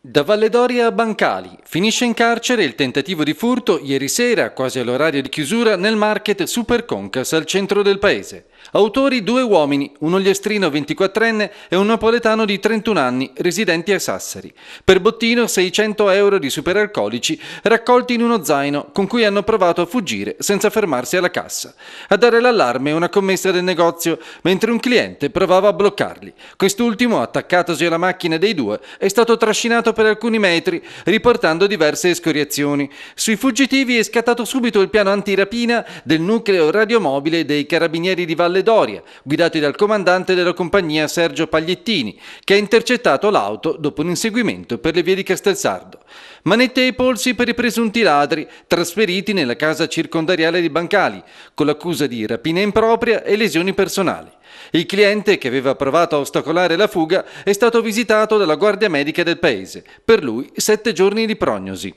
Da Valledoria a Bancali finisce in carcere il tentativo di furto ieri sera, quasi all'orario di chiusura, nel market Superconcas al centro del paese. Autori due uomini, un ogliestrino 24enne e un napoletano di 31 anni, residenti a Sassari. Per bottino 600 euro di superalcolici raccolti in uno zaino con cui hanno provato a fuggire senza fermarsi alla cassa. A dare l'allarme una commessa del negozio mentre un cliente provava a bloccarli. Quest'ultimo, attaccatosi alla macchina dei due, è stato trascinato per alcuni metri riportando diverse escoriazioni. Sui fuggitivi è scattato subito il piano antirapina del nucleo radiomobile dei carabinieri di Valle Doria, guidati dal comandante della compagnia Sergio Pagliettini, che ha intercettato l'auto dopo un inseguimento per le vie di Castelsardo. Manette ai polsi per i presunti ladri, trasferiti nella casa circondariale di Bancali, con l'accusa di rapina impropria e lesioni personali. Il cliente, che aveva provato a ostacolare la fuga, è stato visitato dalla guardia medica del paese, per lui sette giorni di prognosi.